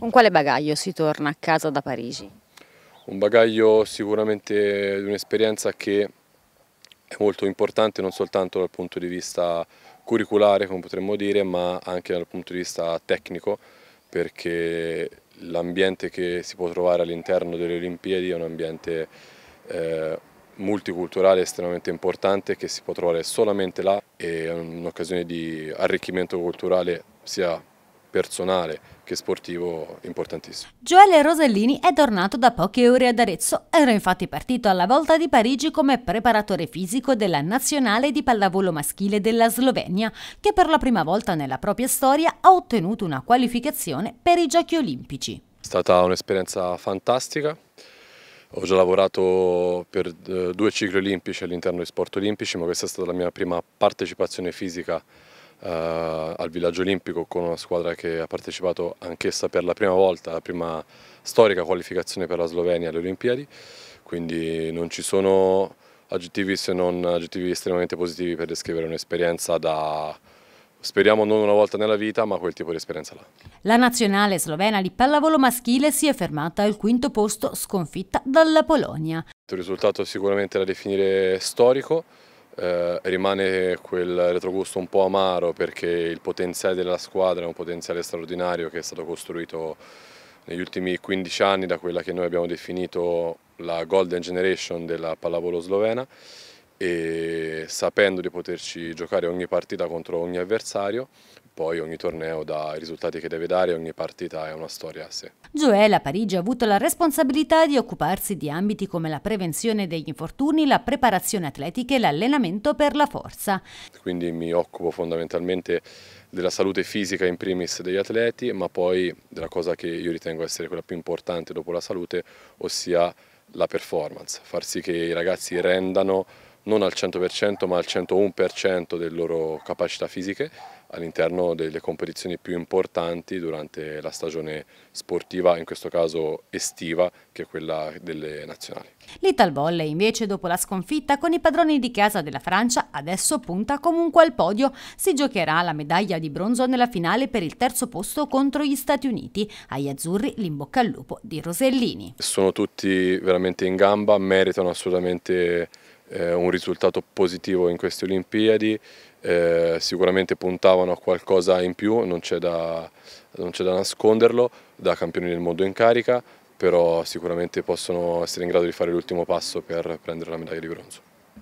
Con quale bagaglio si torna a casa da Parigi? Un bagaglio sicuramente di un'esperienza che è molto importante non soltanto dal punto di vista curriculare, come potremmo dire, ma anche dal punto di vista tecnico, perché l'ambiente che si può trovare all'interno delle Olimpiadi è un ambiente eh, multiculturale estremamente importante che si può trovare solamente là e è un'occasione di arricchimento culturale sia personale che sportivo importantissimo. Gioele Rosellini è tornato da poche ore ad Arezzo, era infatti partito alla volta di Parigi come preparatore fisico della nazionale di pallavolo maschile della Slovenia, che per la prima volta nella propria storia ha ottenuto una qualificazione per i giochi olimpici. È stata un'esperienza fantastica, ho già lavorato per eh, due cicli olimpici all'interno di sport olimpici, ma questa è stata la mia prima partecipazione fisica eh, al Villaggio Olimpico con una squadra che ha partecipato anch'essa per la prima volta, la prima storica qualificazione per la Slovenia alle Olimpiadi, quindi non ci sono aggettivi se non aggettivi estremamente positivi per descrivere un'esperienza da, Speriamo non una volta nella vita, ma quel tipo di esperienza là. La nazionale slovena di pallavolo maschile si è fermata al quinto posto, sconfitta dalla Polonia. Il risultato sicuramente da definire storico, eh, rimane quel retrogusto un po' amaro perché il potenziale della squadra è un potenziale straordinario che è stato costruito negli ultimi 15 anni da quella che noi abbiamo definito la golden generation della pallavolo slovena e sapendo di poterci giocare ogni partita contro ogni avversario, poi ogni torneo dà i risultati che deve dare, ogni partita è una storia a sé. Joel a Parigi ha avuto la responsabilità di occuparsi di ambiti come la prevenzione degli infortuni, la preparazione atletica e l'allenamento per la forza. Quindi mi occupo fondamentalmente della salute fisica in primis degli atleti, ma poi della cosa che io ritengo essere quella più importante dopo la salute, ossia la performance, far sì che i ragazzi rendano non al 100% ma al 101% delle loro capacità fisiche all'interno delle competizioni più importanti durante la stagione sportiva, in questo caso estiva, che è quella delle nazionali. L'Ital Volley invece dopo la sconfitta con i padroni di casa della Francia adesso punta comunque al podio. Si giocherà la medaglia di bronzo nella finale per il terzo posto contro gli Stati Uniti. Agli azzurri l'imbocca al lupo di Rosellini. Sono tutti veramente in gamba, meritano assolutamente eh, un risultato positivo in queste Olimpiadi, eh, sicuramente puntavano a qualcosa in più, non c'è da, da, nasconderlo, da campioni del mondo in carica, però sicuramente possono essere in grado di fare l'ultimo passo per prendere la medaglia di bronzo.